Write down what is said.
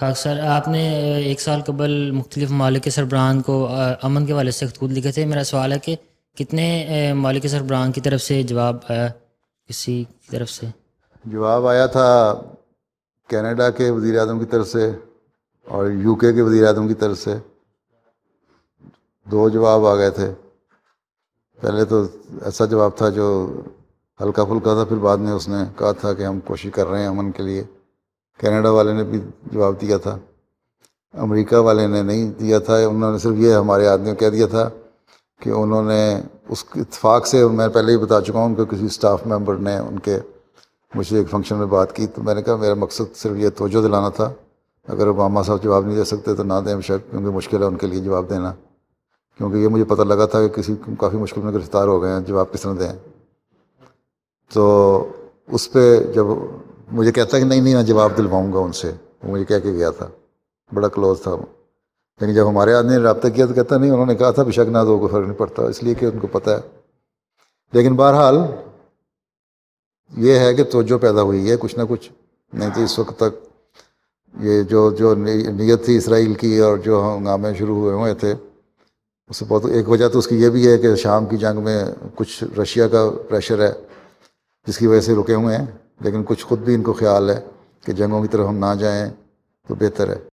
خاک سر آپ نے ایک سال قبل مختلف مالک سربران کو امن کے والد سے خطوط لکھے تھے میرا سوال ہے کہ کتنے مالک کے سربراہان کی طرف سے جواب آیا کسی طرف سے جواب آیا تھا کینیڈا کے وزیر اعظم کی طرف سے اور یو کے وزیر اعظم کی طرف سے دو جواب آ گئے تھے پہلے تو ایسا جواب تھا جو ہلکا پھلکا تھا پھر بعد میں اس نے کہا تھا کہ ہم کوشش کر رہے ہیں امن کے لیے کینیڈا والے نے بھی جواب دیا تھا امریکہ والے نے نہیں دیا تھا انہوں نے صرف یہ ہمارے آدمیوں کہہ دیا تھا کہ انہوں نے اس اتفاق سے میں پہلے ہی بتا چکا ہوں کہ کسی اسٹاف ممبر نے ان کے مجھ سے ایک فنکشن میں بات کی تو میں نے کہا میرا مقصد صرف یہ توجہ دلانا تھا اگر اوباما صاحب جواب نہیں دے سکتے تو نہ دیں بے شک کیونکہ مشکل ہے ان کے لیے جواب دینا کیونکہ یہ مجھے پتہ لگا تھا کہ کسی کافی مشکل میں گرفتار ہو گئے ہیں جواب کس طرح دیں تو اس پہ جب مجھے کہتا کہ نہیں نہیں میں جواب دلواؤں گا ان سے وہ مجھے کہہ کے گیا تھا بڑا کلوز تھا لیکن یعنی جب ہمارے آدمی نے رابطہ کیا تو کہتا نہیں انہوں نے کہا تھا دو کو فرق نہیں پڑتا اس لیے کہ ان کو پتہ ہے لیکن بہرحال یہ ہے کہ توجہ پیدا ہوئی ہے کچھ نہ کچھ نہیں تو اس وقت تک یہ جو جو نیت تھی اسرائیل کی اور جو ہنگامے شروع ہوئے ہوئے تھے اس سے بہت ایک وجہ تو اس کی یہ بھی ہے کہ شام کی جنگ میں کچھ رشیا کا پریشر ہے جس کی وجہ سے رکے ہوئے ہیں لیکن کچھ خود بھی ان کو خیال ہے کہ جنگوں کی طرف ہم نہ جائیں تو بہتر ہے